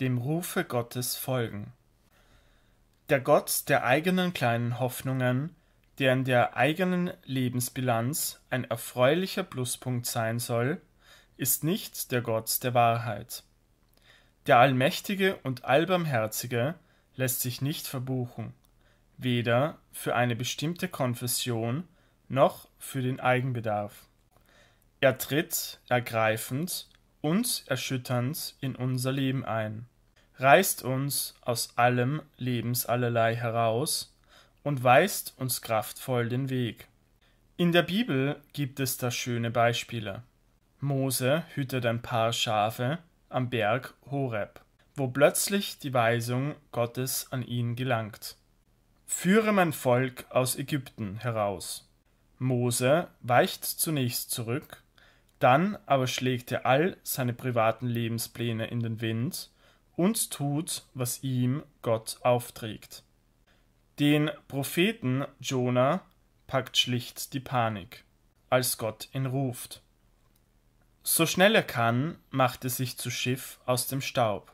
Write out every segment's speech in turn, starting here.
dem Rufe Gottes folgen. Der Gott der eigenen kleinen Hoffnungen, der in der eigenen Lebensbilanz ein erfreulicher Pluspunkt sein soll, ist nicht der Gott der Wahrheit. Der Allmächtige und Allbarmherzige lässt sich nicht verbuchen, weder für eine bestimmte Konfession noch für den Eigenbedarf. Er tritt ergreifend uns erschütternd in unser Leben ein, reißt uns aus allem Lebensallerlei heraus und weist uns kraftvoll den Weg. In der Bibel gibt es da schöne Beispiele. Mose hütet ein paar Schafe am Berg Horeb, wo plötzlich die Weisung Gottes an ihn gelangt. Führe mein Volk aus Ägypten heraus. Mose weicht zunächst zurück dann aber schlägt er all seine privaten Lebenspläne in den Wind und tut, was ihm Gott aufträgt. Den Propheten Jonah packt schlicht die Panik, als Gott ihn ruft. So schnell er kann, macht er sich zu Schiff aus dem Staub.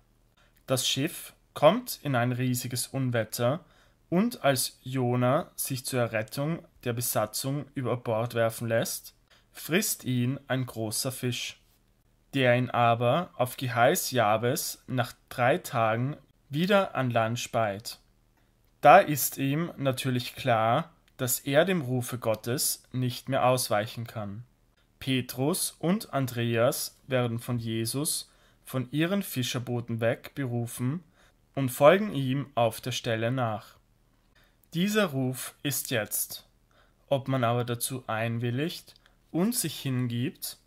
Das Schiff kommt in ein riesiges Unwetter, und als Jonah sich zur Errettung der Besatzung über Bord werfen lässt, frisst ihn ein großer Fisch, der ihn aber auf Geheiß Jabes nach drei Tagen wieder an Land speit. Da ist ihm natürlich klar, dass er dem Rufe Gottes nicht mehr ausweichen kann. Petrus und Andreas werden von Jesus von ihren Fischerbooten weg berufen und folgen ihm auf der Stelle nach. Dieser Ruf ist jetzt. Ob man aber dazu einwilligt, und sich hingibt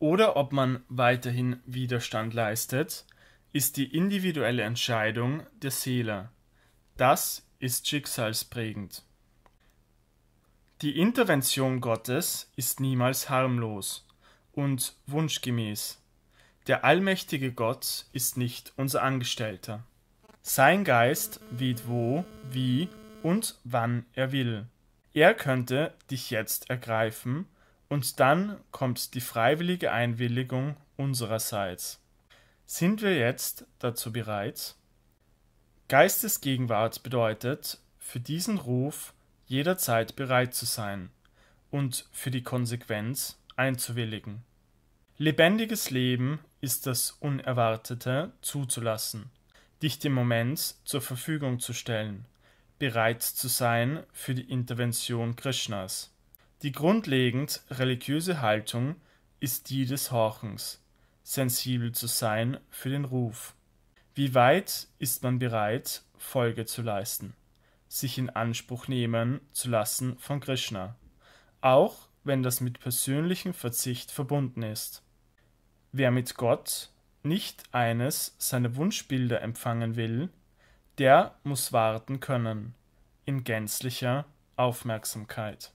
oder ob man weiterhin Widerstand leistet, ist die individuelle Entscheidung der Seele. Das ist schicksalsprägend. Die Intervention Gottes ist niemals harmlos und wunschgemäß. Der allmächtige Gott ist nicht unser Angestellter. Sein Geist weht wo, wie und wann er will. Er könnte dich jetzt ergreifen und dann kommt die freiwillige Einwilligung unsererseits. Sind wir jetzt dazu bereit? Geistesgegenwart bedeutet, für diesen Ruf jederzeit bereit zu sein und für die Konsequenz einzuwilligen. Lebendiges Leben ist das Unerwartete zuzulassen, dich dem Moment zur Verfügung zu stellen, bereit zu sein für die Intervention Krishnas. Die grundlegend religiöse Haltung ist die des Horchens, sensibel zu sein für den Ruf. Wie weit ist man bereit, Folge zu leisten, sich in Anspruch nehmen zu lassen von Krishna, auch wenn das mit persönlichem Verzicht verbunden ist. Wer mit Gott nicht eines seiner Wunschbilder empfangen will, der muss warten können, in gänzlicher Aufmerksamkeit.